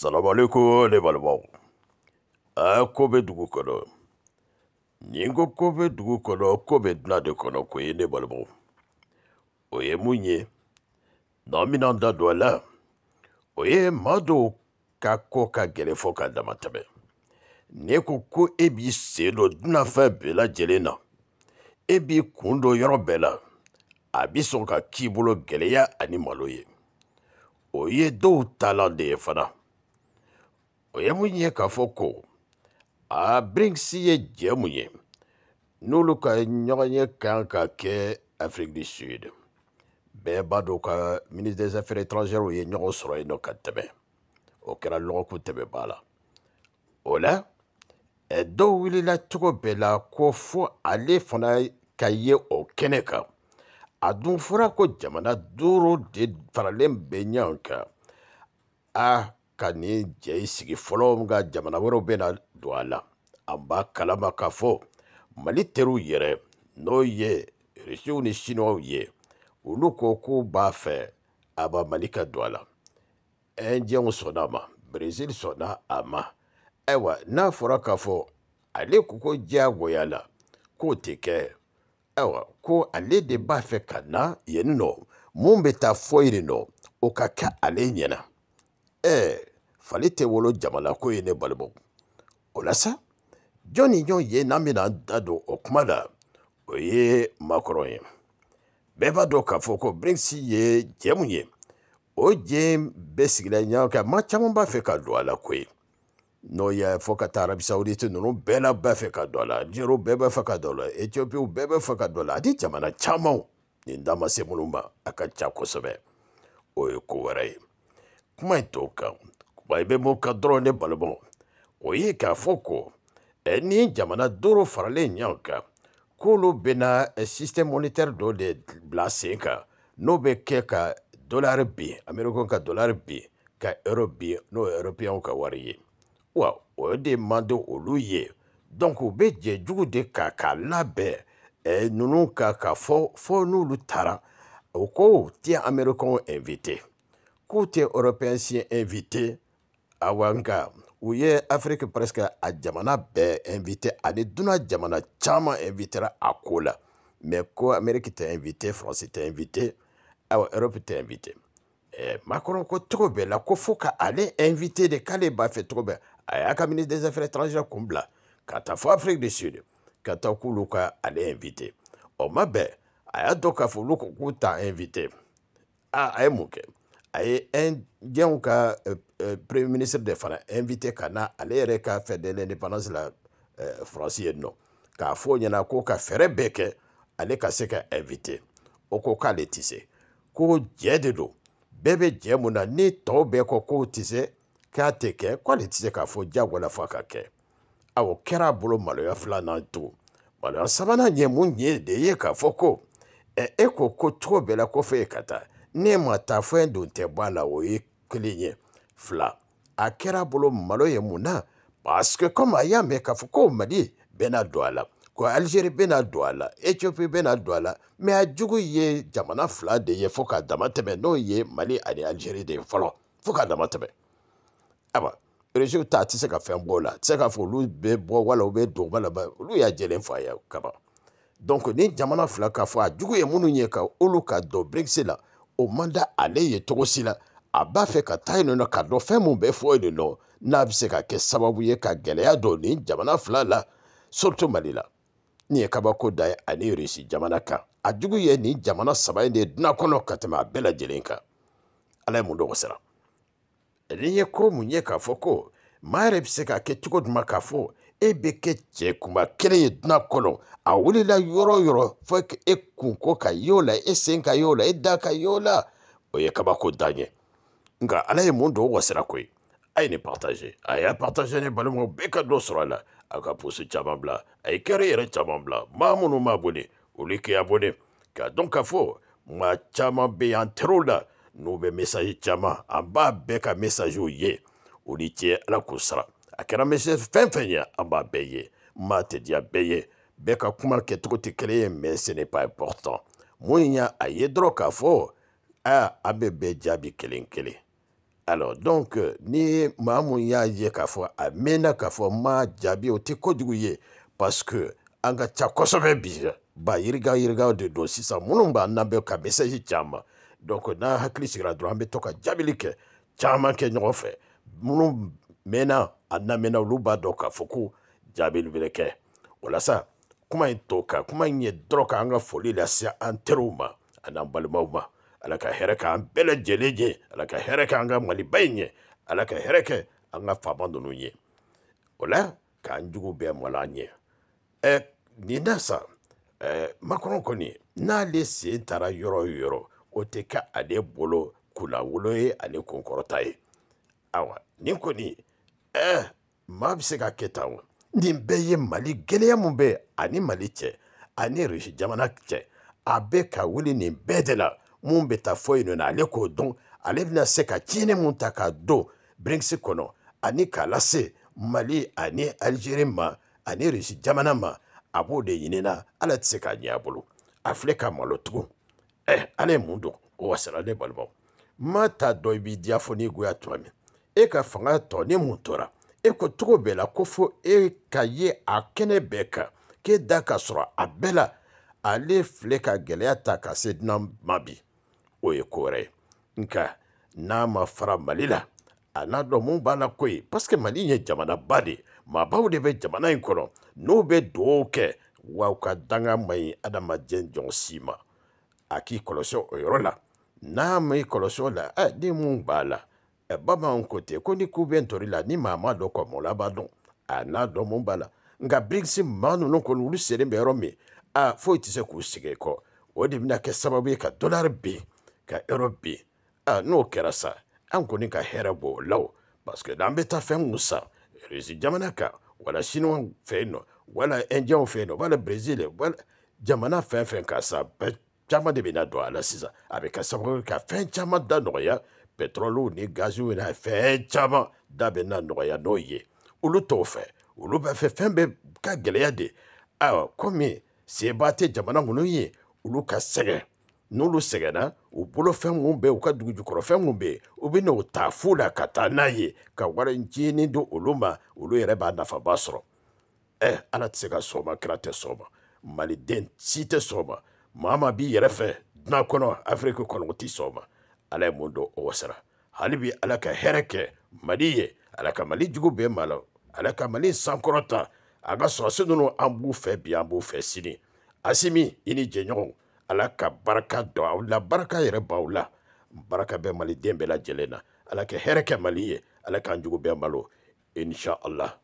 Salamaleykum ne balimaw a ko bɛ dugu kɔnɔ nin ko ko bɛ dugu kɔnɔ ko bɛ dunan de kɔnɔ ko ye ne balimaw o ye mun ye n'an bɛna da don a la o ye maa dɔw ka ko ka gɛlɛn fɔ k'a dama tɛmɛ ne ko ko e b'i sen don dunanfɛn bɛɛ lajɛlen na e b'i kun don yɔrɔ bɛɛ la a bɛ sɔn ka k'i bolo gɛlɛya ani malo ye o ye dɔw taalan de ye fana o ye mun ye k'a fɔ ko a brics ye jɛ mun ye n'olu ka ɲɔgɔn ye kan ka kɛ afiriki du sud bɛɛ b'a dɔn ka ministre des affaires étrangères ye ɲɔgɔn sɔrɔ yen nɔ ka tɛmɛ o kɛra lɔgɔkun tɛmɛbaa la o la e dɔw wulila cogo bɛɛ la ko fo ale fana ka ye o kɛnɛ kan a dun fɔra ko jamana duuru de faralen bɛ ɲɔgɔn kan a ka nin jɛ in sigi fɔlɔ nka jamana wɛrɛw bɛna don a la an b'a kalama k'a fɔ mali teriw yɛrɛ n'o ye irisiw ni siniwaw ye olu ko k'u b'a fɛ a ba mali ka don a la ɛnjɛnw sɔnna a ma berezili sɔnna a ma ayiwa n'a fɔra k'a fɔ ale ko ko diyagoya la k'o tɛ kɛ ayiwa ko ale de b'a fɛ ka na yen nɔ mun bɛ taa fɔ yen nɔ o ka kɛ ale ɲɛna ɛɛ eh, fali tɛ wolo jamana ko ye ne balimaw o la sa jɔn ni jɔn ye n'an bɛna an da don o kuma la o ye makɔrɔ ye bɛɛ b'a dɔn k'a fɔ ko brics ye jɛ ye o jɛ bɛɛ sigira ɲɔgɔn kan maa caman b'a fɛ ka don a la koyi n'o y'a fɔ ka taa arabu sawuditi ninnu bɛɛ la b'a fɛ ka don a la algeriw bɛɛ b'a fɛ ka don a la etiyopiw bɛɛ b'a fɛ ka don a la ani jamana camanw nin da ma se minnu ma a ka ca kosɛbɛ o ye ko wɛrɛ ye kuma in t'o kan wa i bɛ m'o kan dɔrɔn ne balimaw o ye k'a fɔ ko ɛ ni jamana duuru faralen ɲɔgɔn kan k'olu bɛna eh, système monétaire dɔ de bila sen kan n'o bɛ kɛ ka dolari bin amerikɛnw ka dolari bin ka euro bin n'o ye européens ka wari ye wa o de man di olu ye donc u bɛ jɛ jugu de kan k'a labɛn ɛ ninnu kan k'a fɔ eh, fo n'olu taara o ko u tɛ amerikɛnw invité côté européen invités, invité a wanga y ye Afrique presque a jamana bɛɛ invité ani duna jamana Chama invitera à Kola. mais quoi, Amérique tɛ invité France tɛ invité awa ah europe tɛ invité eh, macron ko trop bien, la ko fo inviter des invité de k'ale b'a fɛ a ministre des affaires étrangères kun bila ka afrique du sud quand t'as k'olu ka ale invité o ma bɛn a ah, y'a dɔn k'a t'a invité ah, a ye a ye jɛnw ka euh, euh, premier ministre de fana invité ka na ale yɛrɛ ka fɛ de l'indépendance la euh, faransi yen nɔ k'a fɔ ɲɛna ko ka fɛɛrɛ bɛɛ kɛ ale ka se ka invité o ko k'ale tɛ se ko jɛ de don bɛɛ bɛ jɛ mun na ni tɔw bɛɛ kɔ k'o tɛ se k'a tɛ kɛ k'ale tɛ se k'a fɔ diyagoya la f'a ka kɛ awɔ kɛra a bolo maloya filanan to maloya sabanan ye mun ye de ye k'a fɔ ko ɛ e ko ko cogo bɛɛ la ko f'e ka taa ne ma taa fɛn don tɛ bɔ a la o ye kelen ye fila a kɛra bolo malo ye mun na parce que comme a y'a mɛn k'a fɔ ko mali bɛna don a la ko alizeri bɛna don a la etiopi bɛna don a la mɛ a jugu ye jamana fila de ye fo k'a dama tɛmɛ n'o ye mali ani alizeri de ye fɔlɔ fo k'a dama tɛmɛ ayiwa région ta a tɛ se ka fɛn bɔ o la a tɛ se k'a fɔ olu bɛ bɔ wala u bɛ don wala olu y'a jɛlen fɔ a ye kaban donc ni jamana fila k'a fɔ a jugu ye minnu ye ka olu ka don brics la o man da ale ye cogo si la a b'a fɛ ka taa yen nɔ ka dɔn fɛn min bɛ fɔ yen nɔ n'a bɛ se ka kɛ sababu ye ka gɛlɛya don nin jamana fila la sɔrɔtɔ mali la nin ye kabako da ye ani irisi jamana kan a jugu ye nin jamana saba in de ye dunan kɔnɔ ka tɛmɛ a bɛɛ lajɛlen kan ala ye mun dɔgɔ sira ni ye ko mun ye k'a fɔ ko maa yɛrɛ bɛ se ka kɛ cogo jumɛn k'a fɔ e bɛ kɛ cɛ kunba kelen ye dunan kɔnɔ a wulila yɔrɔ o yɔrɔ fɔ e, e kunko ka y'o la e sen ka y'o la e da ka y'o la o ye kabako dan ye nka ala ye mun don o wasira koyi a ye nin partage a y'a partage ni balimaw bɛɛ ka dɔ sɔrɔ a la a ka poste caman bila a ye kɛra yɛrɛ caman bila maa minnu m'a bone olu k'i abone k'a dɔn k'a fɔ maa caman bɛ yan terrew la n'u bɛ mesaji caman an b'a bɛɛ ka mesajiw ye o ni cɛ ala k'o sara a kɛra n bɛ se fɛn fɛn ye an b'a bɛɛ m'a bɛɛ ye mais ce n'est pas important mun y'a a ye dɔrɔn k'a fɔ aa an kelen alors donc ni maa mun y'a ye kafo a ma jaabi o tɛ parce que an ka ca ba yirga yirikaw de don sisan minnu b'an labɛn ka message donc na hakili sigira dɔrɔn an to ka jaabili kɛ minnu mɛnna a na mɛnna olu b'a dɔn k'a fɔ ko jaabili bɛ kɛ walasa kuma in to kan kuma in ye dɔrɔn k'an ka foli lase an teriw ma an'an balimaw ma ala ka hɛrɛ k'an bɛɛ lajɛlen ye ala ka hɛrɛ k'an ka maliba in ye ala ka hɛrɛ kɛ an ka faama ninnu ye o la k'an jugu bɛɛ mɔla an ye ɛ nin na sa ɛ makɔrɔ kɔni n'ale sen taara yɔrɔ o yɔrɔ o tɛ kɛ ale bolo kunnawolo ye ani kunkɔrɔta ye awa nin kɔni ɛɛ eh, maa bɛ se ka kɛ tan o nin bɛɛ ye mali gɛlɛya min bɛ ani mali cɛ ani rusi jamana cɛ a bɛ ka wuli nin bɛɛ de la mun bɛ taa fɔ yen nɔ ale k'o dɔn ale bɛna se ka tiɲɛni mun ta k'a don birinkisi kɔnɔ ani k'a lase mali ani alizeri ma ani rusi jamana ma a b'o de ɲinina ala tɛ se k'a ɲɛ a bolo a filɛ ka malo tugun ɛ eh, ala ye mun dɔn o wasala ne balimaw maa t'a dɔn i b'i diya fo n'i goya tuma min e ka fanga tɔ ni mun tora e ko cogo bɛɛ la ko fo e ka ye a kɛnɛ bɛɛ kan k'e da ka sɔrɔ a bɛɛ la ale filɛ ka gɛlɛya ta ka se dunan ma bi o ye ko wɛrɛ ye nka n'a ma fara mali la a n'a dɔn mun b'a la ko ye paseke mali ye jamanaba de ye maabaw de bɛ jamana in kɔnɔ n'u bɛ dugawu kɛ wa u ka danga ma ɲi adamaden jɔn si ma a k'i kɔlɔsi o yɔrɔ la n'a ma i kɔlɔsi o la ɛ ni mun b'a la Eh, ba b'anw ko ten ko ni k'u bɛ ntori la ni maa ma dɔn kɔmɔla b'a dɔn a ah, n'a dɔn mun b'a la nka brics maa ninnu kɔni olu selen bɛ yɔrɔ min a ah, foyi tɛ se k'u sigi kɔ o de bɛna kɛ sababu ye ka dolari bin ka euro bin a ah, n'o kɛra sa an kɔni ka hɛrɛ bɔ o la o parce que n'an bɛ taa fɛn mun san rusi jamana kan wala siniwa fɛ yen nɔ wala indiɛnw fɛ yen nɔ wala brezil wala jamana fɛn fɛn kan sa bɛɛ caman de bɛ na don a la sisan a bɛ kɛ sababu ye ka fɛn caman da nɔgɔya petrɔliw ni gaziw n'a fɛn caman da bɛ na nɔgɔya n'o ye olu t'o fɛ olu b'a fɛ fɛn bɛɛ ka gɛlɛya de ayiwa komi seba tɛ jamana minnu ye olu ka sɛgɛn n'olu sɛgɛnna u bolo fɛn minnu bɛ yen u ka dugu jukɔrɔ fɛn minnu bɛ yen u bɛ n'o ta fu la ka taa n'a ye ka wari jinin di olu ma olu yɛrɛ b'a nafaba sɔrɔ e, ɛ ala tɛ se ka sɔn o ma kira tɛ sɔn o ma maliden si tɛ sɔn o ma maa maa b'i yɛrɛ fɛ dunan kɔnɔ afiriki kɔnɔ o tɛ sɔn o ma ala ye mun don o wasara hali bi ala ka hɛrɛ kɛ mali ye ala ka mali jugu bɛɛ ma la ala ka mali sankɔrɔta a ka sɔrɔsi ninnu an b'u fɛ bi an b'u fɛ sini asimi i ni jɛɲɔgɔnw ala ka barika don aw la barika yɛrɛ b'aw la barika bɛ maliden bɛɛ lajɛlen na ala ka hɛrɛ kɛ mali ye ala k'an jugu bɛɛ malo insha allah